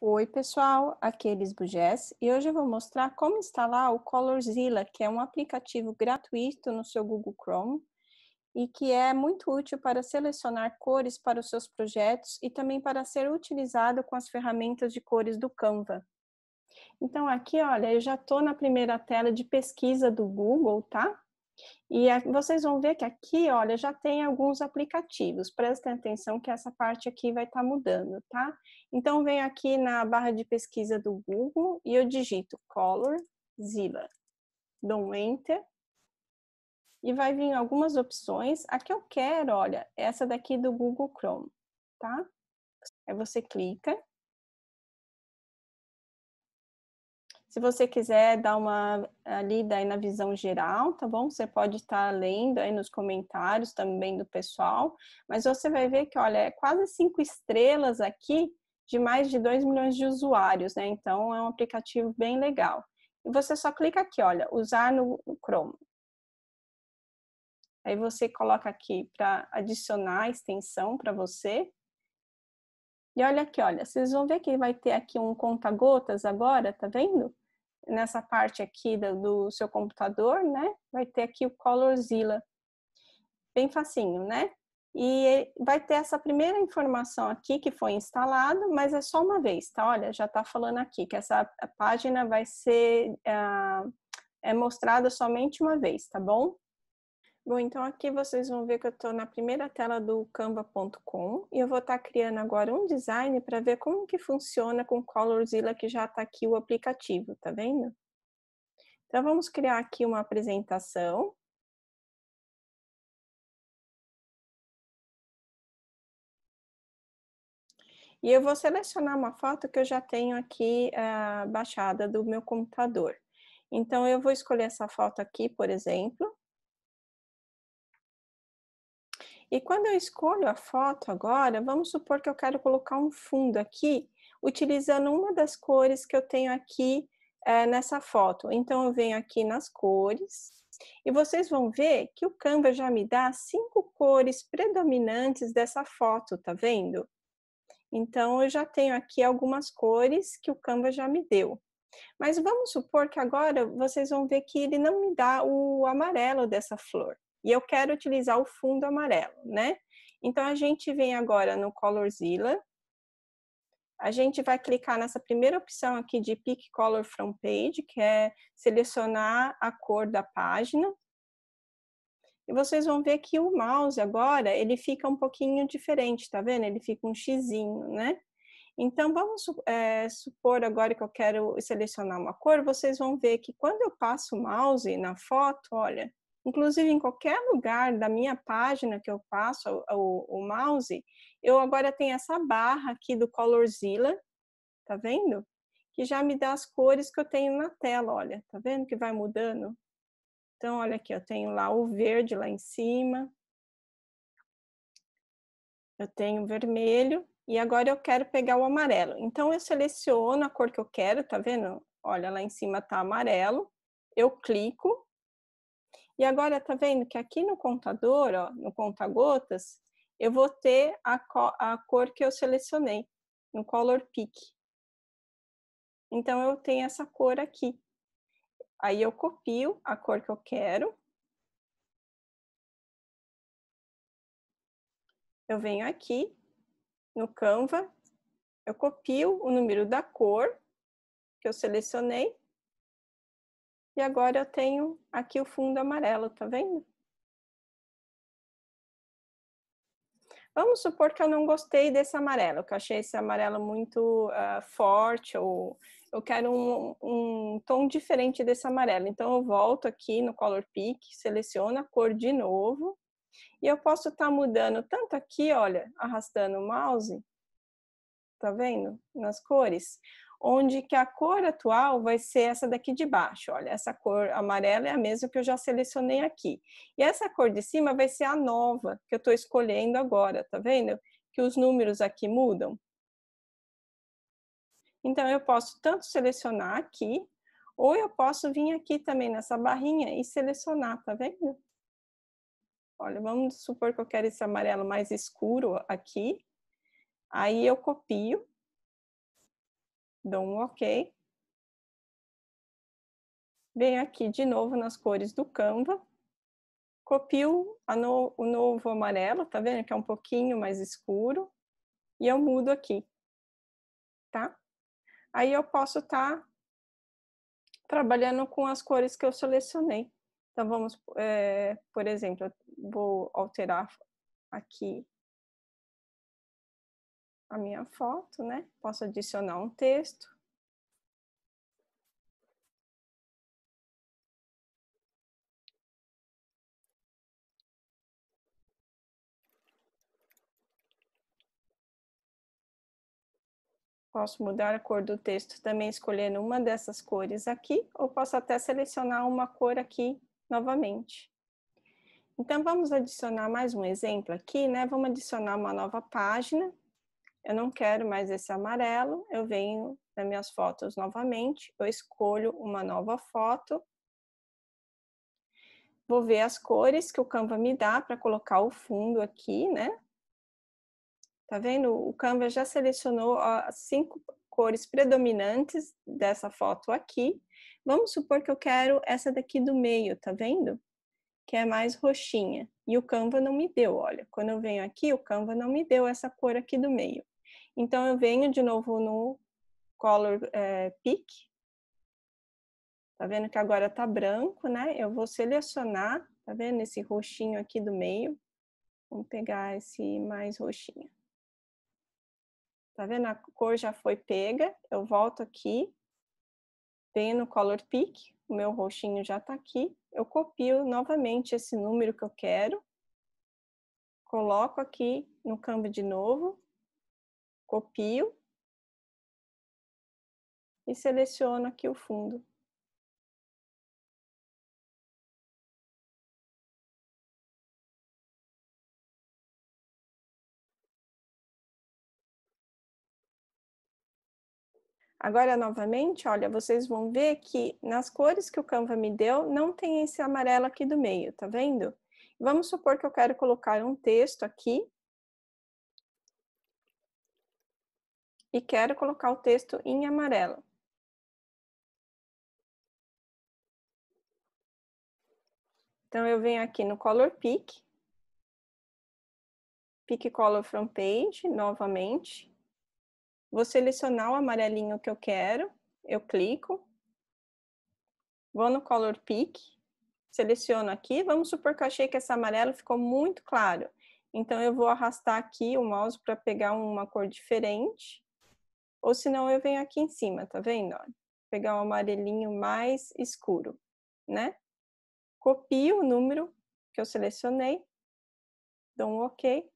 Oi pessoal, aqui é Elis Bugés e hoje eu vou mostrar como instalar o Colorzilla, que é um aplicativo gratuito no seu Google Chrome e que é muito útil para selecionar cores para os seus projetos e também para ser utilizado com as ferramentas de cores do Canva. Então aqui, olha, eu já estou na primeira tela de pesquisa do Google, tá? E vocês vão ver que aqui, olha, já tem alguns aplicativos. Prestem atenção que essa parte aqui vai estar tá mudando, tá? Então, venho aqui na barra de pesquisa do Google e eu digito Colorzilla. Dou um Enter. E vai vir algumas opções. A que eu quero, olha, é essa daqui do Google Chrome, tá? Aí é você clica Se você quiser dar uma eh, lida aí na visão geral, tá bom? Você pode estar lendo aí nos comentários também do pessoal, mas você vai ver que, olha, é quase cinco estrelas aqui de mais de 2 milhões de usuários, né? Então é um aplicativo bem legal. E você só clica aqui, olha, usar no Chrome. Aí você coloca aqui para adicionar a extensão para você. E olha aqui, olha, vocês vão ver que vai ter aqui um conta-gotas agora, tá vendo? Nessa parte aqui do, do seu computador, né? Vai ter aqui o Colorzilla. Bem facinho, né? E vai ter essa primeira informação aqui que foi instalada, mas é só uma vez, tá? Olha, já está falando aqui que essa página vai ser ah, é mostrada somente uma vez, tá bom? Bom, então aqui vocês vão ver que eu estou na primeira tela do canva.com e eu vou estar tá criando agora um design para ver como que funciona com o Colorzilla que já está aqui o aplicativo, tá vendo? Então vamos criar aqui uma apresentação. E eu vou selecionar uma foto que eu já tenho aqui uh, baixada do meu computador. Então eu vou escolher essa foto aqui, por exemplo. E quando eu escolho a foto agora, vamos supor que eu quero colocar um fundo aqui, utilizando uma das cores que eu tenho aqui é, nessa foto. Então, eu venho aqui nas cores, e vocês vão ver que o Canva já me dá cinco cores predominantes dessa foto, tá vendo? Então, eu já tenho aqui algumas cores que o Canva já me deu. Mas vamos supor que agora vocês vão ver que ele não me dá o amarelo dessa flor e eu quero utilizar o fundo amarelo, né? Então a gente vem agora no Colorzilla, a gente vai clicar nessa primeira opção aqui de Pick Color From Page, que é selecionar a cor da página. E vocês vão ver que o mouse agora, ele fica um pouquinho diferente, tá vendo? Ele fica um xizinho, né? Então, vamos é, supor agora que eu quero selecionar uma cor, vocês vão ver que quando eu passo o mouse na foto, olha, Inclusive, em qualquer lugar da minha página que eu passo o, o mouse, eu agora tenho essa barra aqui do Colorzilla, tá vendo? Que já me dá as cores que eu tenho na tela, olha, tá vendo que vai mudando? Então, olha aqui, eu tenho lá o verde lá em cima, eu tenho vermelho e agora eu quero pegar o amarelo. Então eu seleciono a cor que eu quero, tá vendo? Olha, lá em cima tá amarelo. Eu clico e agora tá vendo que aqui no contador, ó, no conta-gotas, eu vou ter a, co a cor que eu selecionei, no color pick. Então eu tenho essa cor aqui. Aí eu copio a cor que eu quero. Eu venho aqui no Canva, eu copio o número da cor que eu selecionei e agora eu tenho aqui o fundo amarelo, tá vendo? Vamos supor que eu não gostei desse amarelo, que eu achei esse amarelo muito uh, forte, ou eu quero um, um, tom diferente desse amarelo. Então eu volto aqui no Color Pick, seleciono a cor de novo, e eu posso estar tá mudando tanto aqui, olha, arrastando o mouse, tá vendo? Nas cores, onde que a cor atual vai ser essa daqui de baixo. Olha, essa cor amarela é a mesma que eu já selecionei aqui. E essa cor de cima vai ser a nova que eu estou escolhendo agora, tá vendo? Que os números aqui mudam. Então, eu posso tanto selecionar aqui, ou eu posso vir aqui também nessa barrinha e selecionar, tá vendo? Olha, vamos supor que eu quero esse amarelo mais escuro aqui. Aí eu copio dou um OK. Venho aqui de novo nas cores do Canva, copio no, o novo amarelo, tá vendo que é um pouquinho mais escuro, e eu mudo aqui, tá? Aí eu posso estar tá trabalhando com as cores que eu selecionei. Então vamos, é, por exemplo, eu vou alterar aqui a minha foto, né? Posso adicionar um texto. Posso mudar a cor do texto também escolhendo uma dessas cores aqui, ou posso até selecionar uma cor aqui novamente. Então, vamos adicionar mais um exemplo aqui, né? Vamos adicionar uma nova página eu não quero mais esse amarelo, eu venho nas minhas fotos novamente, eu escolho uma nova foto, vou ver as cores que o Canva me dá para colocar o fundo aqui, né? Tá vendo? O Canva já selecionou as cinco cores predominantes dessa foto aqui. Vamos supor que eu quero essa daqui do meio, tá vendo? Que é mais roxinha. E o Canva não me deu, olha. Quando eu venho aqui, o Canva não me deu essa cor aqui do meio. Então eu venho de novo no Color é, Pick. Tá vendo que agora tá branco, né? Eu vou selecionar, tá vendo esse roxinho aqui do meio? Vamos pegar esse mais roxinho. Tá vendo? A cor já foi pega. Eu volto aqui, venho no Color Pick, o meu roxinho já tá aqui. Eu copio novamente esse número que eu quero, coloco aqui no câmbio de novo, copio e seleciono aqui o fundo. Agora, novamente, olha, vocês vão ver que nas cores que o Canva me deu, não tem esse amarelo aqui do meio, tá vendo? Vamos supor que eu quero colocar um texto aqui, e quero colocar o texto em amarelo. Então, eu venho aqui no Color Pick, Pick Color From Page, novamente. Vou selecionar o amarelinho que eu quero, eu clico. Vou no Color Pick, seleciono aqui. Vamos supor que eu achei que esse amarelo ficou muito claro. Então, eu vou arrastar aqui o mouse para pegar uma cor diferente. Ou senão eu venho aqui em cima, tá vendo? pegar um amarelinho mais escuro, né? Copio o número que eu selecionei, dou um OK.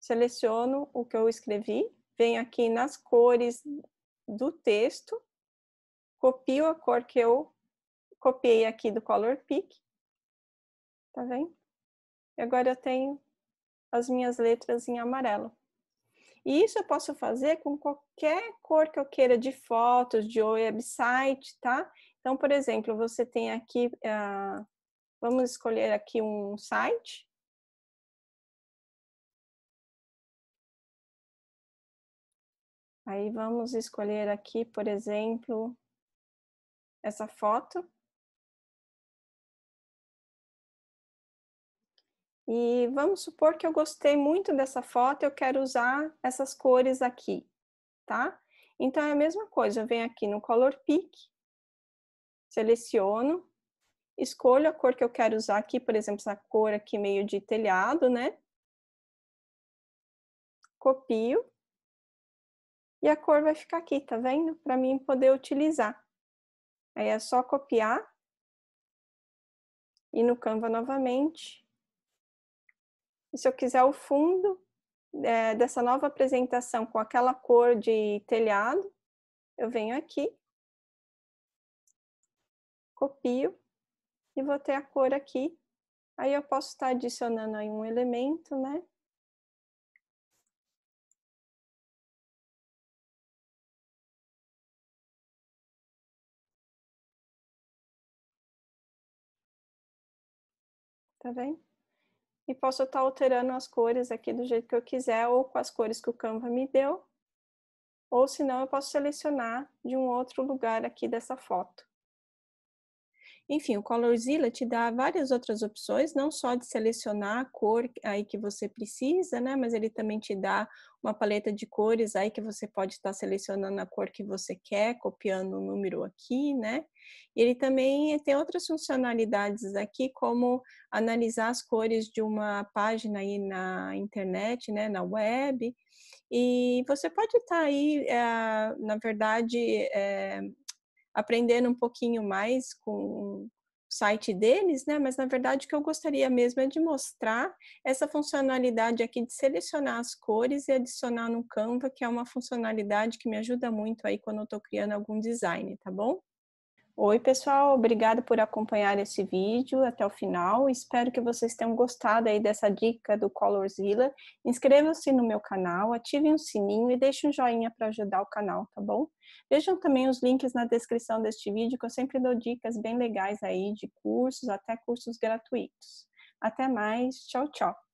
Seleciono o que eu escrevi, venho aqui nas cores do texto, copio a cor que eu copiei aqui do Color Pick, tá vendo? E agora eu tenho as minhas letras em amarelo. E isso eu posso fazer com qualquer cor que eu queira de fotos, de website, tá? Então, por exemplo, você tem aqui, uh, vamos escolher aqui um site. Aí vamos escolher aqui, por exemplo, essa foto. E vamos supor que eu gostei muito dessa foto, eu quero usar essas cores aqui, tá? Então é a mesma coisa, eu venho aqui no Color Pick, seleciono, escolho a cor que eu quero usar aqui, por exemplo, essa cor aqui meio de telhado, né? Copio. E a cor vai ficar aqui, tá vendo? Para mim poder utilizar. Aí é só copiar. E no Canva novamente, e se eu quiser o fundo é, dessa nova apresentação com aquela cor de telhado, eu venho aqui, copio e vou ter a cor aqui. Aí eu posso estar adicionando aí um elemento, né? Tá vendo? e posso estar alterando as cores aqui do jeito que eu quiser ou com as cores que o Canva me deu, ou se não eu posso selecionar de um outro lugar aqui dessa foto. Enfim, o Colorzilla te dá várias outras opções, não só de selecionar a cor aí que você precisa, né? Mas ele também te dá uma paleta de cores aí que você pode estar tá selecionando a cor que você quer, copiando o um número aqui, né? ele também tem outras funcionalidades aqui, como analisar as cores de uma página aí na internet, né? Na web. E você pode estar tá aí, é, na verdade, é, aprendendo um pouquinho mais com o site deles, né? Mas na verdade o que eu gostaria mesmo é de mostrar essa funcionalidade aqui de selecionar as cores e adicionar no Canva, que é uma funcionalidade que me ajuda muito aí quando eu estou criando algum design, tá bom? Oi, pessoal, obrigada por acompanhar esse vídeo até o final. Espero que vocês tenham gostado aí dessa dica do Colorzilla. Inscrevam-se no meu canal, ativem o sininho e deixem um joinha para ajudar o canal, tá bom? Vejam também os links na descrição deste vídeo, que eu sempre dou dicas bem legais aí de cursos, até cursos gratuitos. Até mais, tchau, tchau!